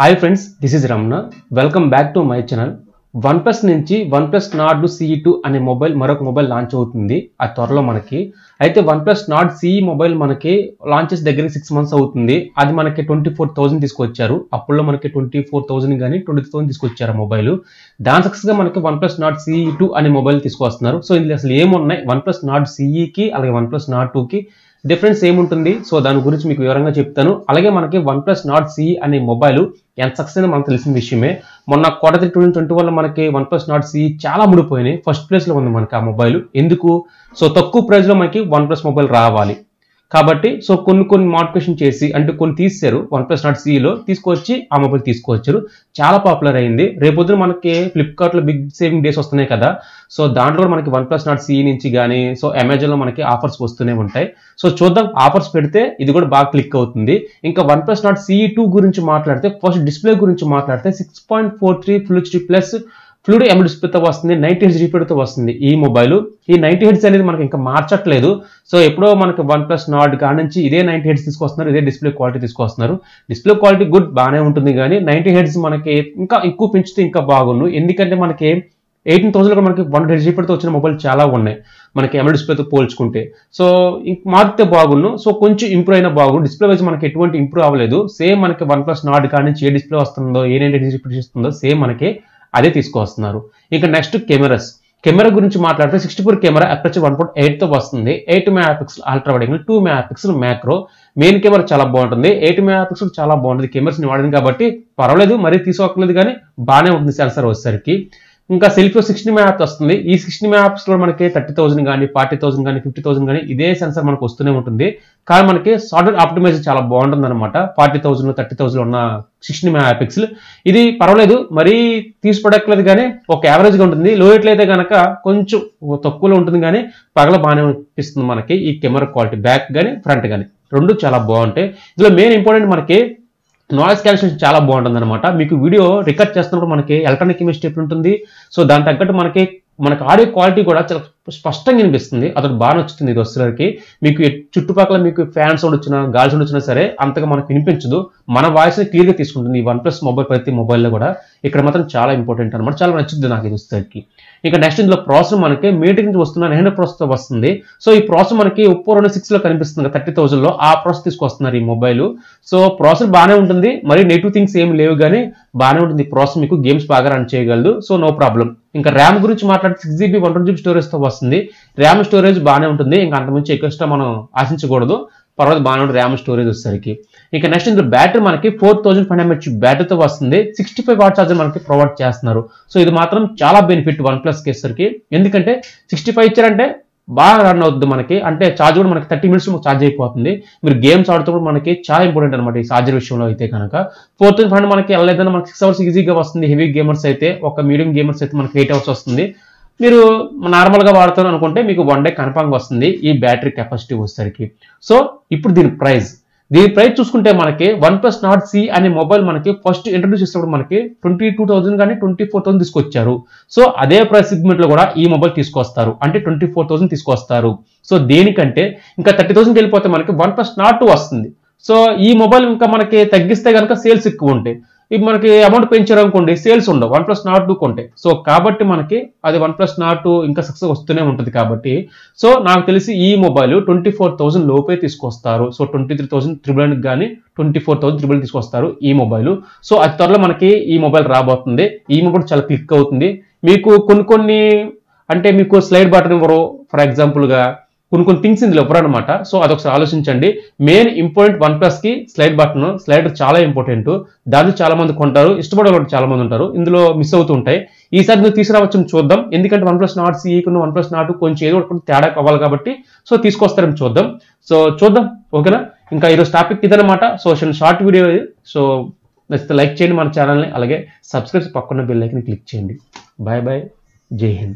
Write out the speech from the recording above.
hi friends this is Ramana welcome back to my channel one plus నుంచి one plus nord CE two అనే mobile మరొక mobile launch అవుతుంది అది త్వరలో మనకి అయితే one plus nord CE mobile మనకి లాంచ్ చేసి దగ్గర సిక్స్ మంత్స్ అవుతుంది అది మనకి ట్వంటీ ఫోర్ థౌసండ్ తీసుకొచ్చారు అప్పుల్లో మనకి ట్వంటీ ఫోర్ థౌసండ్ కానీ ట్వంటీ థౌసండ్ తీసుకొచ్చారు మొబైల్ దాని సక్సెస్గా మనకి one plus nord CE two అనే మొబైల్ తీసుకొస్తున్నారు సో ఇందులో అసలు ఏమున్నాయి వన్ ప్లస్ నాట్ సిఈకి అలాగే వన్ ప్లస్ నాట్ టూకి డిఫరెన్స్ ఏముంటుంది సో దాని గురించి మీకు వివరంగా చెప్తాను అలాగే మనకి వన్ ప్లస్ నాట్ సి అనే మొబైల్ ఎంత సక్సెస్ అయినా మనకు తెలిసిన విషయమే మొన్న కోట త్రీ ట్వంటీ ట్వంటీ వల్ల మనకి వన్ ప్లస్ నాట్ సి చాలా ముడిపోయినాయి ఫస్ట్ ప్లేస్లో ఉంది మనకి ఆ మొబైల్ ఎందుకు సో తక్కువ ప్రైస్లో మనకి వన్ ప్లస్ మొబైల్ రావాలి కాబట్టి సో కొన్ని కొన్ని మాడిఫికేషన్ చేసి అంటే కొన్ని తీసారు వన్ ప్లస్ నాట్ సిలో e తీసుకొచ్చి ఆ మొబైల్ తీసుకొచ్చారు చాలా పాపులర్ అయింది రేపొద్దున మనకి ఫ్లిప్కార్ట్లో బిగ్ సేవింగ్ డేస్ వస్తున్నాయి కదా సో దాంట్లో కూడా మనకి one plus nord CE e నుంచి కానీ సో అమెజాన్లో మనకి ఆఫర్స్ వస్తూనే ఉంటాయి సో చూద్దాం ఆఫర్స్ పెడితే ఇది కూడా బాగా క్లిక్ అవుతుంది ఇంకా one plus nord CE two e గురించి మాట్లాడితే ఫస్ట్ డిస్ప్లే గురించి మాట్లాడితే six point four three full HD plus fluid డిస్ప్లేతో వస్తుంది నైన్టీ హెడ్స్ జీపీతో వస్తుంది ఈ మొబైల్ ఈ నైన్టీ హెడ్స్ అనేది మనకి ఇంకా మార్చట్లేదు సో ఎప్పుడో మనకి వన్ ప్లస్ నాట్ కాడి నుంచి ఇదే నైన్టీ హెడ్స్ తీసుకొస్తున్నారు ఇదే డిస్ప్లే క్వాలిటీ తీసుకొస్తున్నారు డిస్ప్లే క్వాలిటీ గుడ్ బాగానే ఉంటుంది కానీ నైన్టీ హెడ్స్ మనకి ఇంకా ఎక్కువ పెంచితే ఇంకా బాగుండు ఎందుకంటే మనకి ఎయిటీన్ థౌసండ్ కూడా మనకి వన్ హెడ్ జీబీతో వచ్చిన మొబైల్ చాలా ఉన్నాయి మనకి ఎమ్ఎల్ డిస్ప్లేతో పోల్చుకుంటే సో మారితే బాగుండు సో కొంచెం ఇంప్రూవ్ అయినా బాగుండు డిస్ప్లే వైజ్ మనకి ఎటువంటి ఇంప్రూవ్ అవ్వలేదు సేమ్ మనకి వన్ ప్లస్ నాట్ కాడి నుంచి ఏ డిస్ప్లే వస్తుందో ఏ నైన్ డిస్ప్లే ఇస్తుందో సేమ్ మనకి అదే తీసుకొస్తున్నారు ఇక నెక్స్ట్ కెమెరాస్ కెమెరా గురించి మాట్లాడితే sixty four camera aperture one point ఎయిట్తో వస్తుంది ఎయిట్ మెగా పిక్సల్ అల్ట్రా వైడింగ్ two mega pixel macro main camera చాలా బాగుంటుంది ఎయిట్ మెగా పిక్సల్ చాలా బాగుంటుంది కెమెరాస్ని వాడింది కాబట్టి పర్వాలేదు మరీ తీసుకోలేదు కానీ బాగానే ఉంటుంది సెన్సార్ వచ్చేసరికి ఇంకా సెల్ఫీ సిక్స్టీ మ్యాప్స్ వస్తుంది ఈ సిక్స్టీ మ్యాప్స్లో మనకి థర్టీ థౌసండ్ కానీ ఫార్టీ థౌసండ్ కానీ ఫిఫ్టీ థౌసండ్ కానీ ఇదే సెన్సర్ మనకు వస్తూనే ఉంటుంది కానీ మనకి సాఫ్ట్వేర్ ఆప్టిమైజ్ చాలా బాగుంటుంది అనమాట ఫార్టీ థౌసండ్ థర్టీ థౌసండ్ ఉన్న సిక్స్టీ మ్యాప్ పిక్సెల్ ఇది పర్వాలేదు మరీ తీసుకోవడక్కలేదు కానీ ఒక యావరేజ్గా ఉంటుంది లో అయితే కనుక కొంచెం తక్కువలో ఉంటుంది కానీ పగల బాగానే అనిపిస్తుంది మనకి ఈ కెమెరా క్వాలిటీ బ్యాక్ కానీ ఫ్రంట్ కానీ రెండు చాలా బాగుంటాయి ఇందులో మెయిన్ ఇంపార్టెంట్ మనకి నాలెడ్జ్ క్యాలిక్యులేషన్ చాలా బాగుంటుంది అనమాట మీకు వీడియో రికార్డ్ చేస్తున్నప్పుడు మనకి ఎలక్ట్రానిక్ కెమిస్ట్రీ ఎప్పుడు ఉంటుంది సో దాని తగ్గట్టు మనకి మనకి ఆడియో క్వాలిటీ కూడా చాలా స్పష్టంగా వినిపిస్తుంది అతడు బాగా నచ్చుతుంది ఇది వస్తున్నకి మీకు చుట్టుపక్కల మీకు ఫ్యాన్ సౌండ్ వచ్చినా గాలి సౌండ్ వచ్చినా సరే అంతగా మనకు వినిపించదు మన వాయిస్ని క్లియర్గా తీసుకుంటుంది ఈ వన్ ప్లస్ మొబైల్ ప్రతి మొబైల్లో కూడా ఇక్కడ మాత్రం చాలా ఇంపార్టెంట్ అనమాట చాలా నచ్చుద్ది నాకు ఇది వస్తున్నకి ఇంకా నెక్స్ట్ ఇందులో ప్రాసెస్ మనకి మీటింగ్ నుంచి వస్తున్న నైన్ ప్రాసెస్తో వస్తుంది సో ఈ ప్రాసెస్ మనకి ఒప్పో రెండు సిక్స్లో కనిపిస్తుంది థర్టీ థౌసండ్లో ఆ ప్రాసెస్ తీసుకొస్తున్నారు ఈ మొబైల్ సో ప్రాసెస్ బాగానే ఉంటుంది మరి నెగిటివ్ థింగ్స్ ఏమి లేవు కానీ బాగానే ఉంటుంది ప్రాసెస్ మీకు గేమ్స్ బాగా రన్ చేయగలదు సో నో ప్రాబ్లం ఇంకా ర్యామ్ గురించి మాట్లాడితే six GB one twenty GB స్టోరేజ్తో వస్తుంది వస్తుంది ర్యామ్ స్టోరేజ్ బాగానే ఉంటుంది ఇంకా అంతకుమించి ఎక్కువ ఎక్స్ట్రా మనం ఆశించకూడదు పర్వాలేదు బాగానే ఉంటుంది ర్యామ్ స్టోరేజ్ వచ్చేసరికి ఇంకా నెక్స్ట్ ఇందులో బ్యాటరీ మనకి ఫోర్ థౌసండ్ ఫైవ్ ఎంహెచ్ బ్యాటరీతో వస్తుంది సిక్స్టీ ఫైవ్ వాట్ ఛార్జర్ మనకి ప్రొవైడ్ చేస్తున్నారు సో ఇది మాత్రం చాలా బెనిఫిట్ వన్ ప్లస్ కేసరికి ఎందుకంటే సిక్స్టీ ఫైవ్ ఇచ్చారంటే బాగా రన్ అవుతుంది మనకి అంటే ఛార్జ్ కూడా మనకి థర్టీ మినిట్స్ ఛార్జ్ అయిపోతుంది మీరు గేమ్స్ ఆడుతున్నప్పుడు మనకి చాలా ఇంపార్టెంట్ అనమాట ఈ ఛార్జర్ విషయంలో అయితే కనుక ఫోర్ థౌసండ్ ఫైవ్ మనకి వెళ్ళలేదన్నా మనకి సిక్స్ అవర్స్ ఈజీగా వస్తుంది హెవీ గేమర్స్ అయితే ఒక మీడియం గేమర్స్ అయితే మనకి ఎయిట్ అవర్స్ వస్తుంది మీరు నార్మల్గా వాడతాను అనుకుంటే మీకు వన్ డే కన్ఫామ్గా వస్తుంది ఈ బ్యాటరీ కెపాసిటీ వచ్చేసరికి సో ఇప్పుడు దీని ప్రైస్ దీని ప్రైస్ చూసుకుంటే మనకి వన్ ప్లస్ నాట్ సి అనే మొబైల్ మనకి ఫస్ట్ ఇంట్రడ్యూస్ చేసినప్పుడు మనకి ట్వంటీ టూ థౌసండ్ కానీ ట్వంటీ ఫోర్ థౌసండ్ తీసుకొచ్చారు సో అదే ప్రైస్ సిగ్మెంట్లో కూడా ఈ మొబైల్ తీసుకొస్తారు అంటే ట్వంటీ ఫోర్ థౌసండ్ తీసుకొస్తారు సో దేనికంటే ఇంకా థర్టీ థౌసండ్కి వెళ్ళిపోతే మనకి వన్ ప్లస్ నాట్ వస్తుంది సో ఈ మొబైల్ ఇంకా మనకి తగ్గిస్తే కనుక సేల్స్ ఎక్కువ ఉంటాయి ఇవి మనకి అమౌంట్ పెంచారనుకోండి సేల్స్ ఉండవు వన్ ప్లస్ నాట్ టూ కొంటే సో కాబట్టి మనకి అది వన్ ప్లస్ నాట్ టూ ఇంకా సక్సెస్ వస్తూనే ఉంటుంది కాబట్టి సో నాకు తెలిసి ఈ మొబైల్ ట్వంటీ ఫోర్ థౌసండ్ లోపే తీసుకొస్తారు సో ట్వంటీ త్రీ థౌసండ్ త్రిబుల్కి కానీ ట్వంటీ ఫోర్ థౌసండ్ త్రిబుల్ తీసుకొస్తారు ఈ మొబైల్ సో అది త్వరలో మనకి ఈ మొబైల్ రాబోతుంది ఈ మొబైల్ చాలా క్లిక్ అవుతుంది మీకు కొన్ని కొన్ని అంటే మీకు స్లైడ్ బటన్ ఇవ్వరు ఫర్ ఎగ్జాంపుల్గా కొన్ని కొన్ని థింగ్స్ ఇందులో ఇవ్వరనమాట సో అదొకసారి ఆలోచించండి మెయిన్ ఇంపార్టెంట్ వన్ ప్లస్కి స్లైడ్ బటన్ స్లైడర్ చాలా ఇంపార్టెంట్ దాన్ని చాలా మంది కొంటారు ఇష్టపడే వాళ్ళు చాలా మంది ఉంటారు ఇందులో మిస్ అవుతుంటాయి ఈసారి నువ్వు తీసుకురావచ్చు చూద్దాం ఎందుకంటే వన్ ప్లస్ నాట్ సీకున్న వన్ ప్లస్ నాట్ కొంచెం ఏదో ఒకటి తేడా కావాలి కాబట్టి సో తీసుకొస్తారని చూద్దాం సో చూద్దాం ఓకేనా ఇంకా ఈరోజు టాపిక్ ఇదనమాట సో షార్ట్ వీడియో సో నచ్చితే లైక్ చేయండి మన ఛానల్ని అలాగే సబ్స్క్రైబ్ పక్కన బెల్ క్లిక్ చేయండి బాయ్ బాయ్ జై హింద్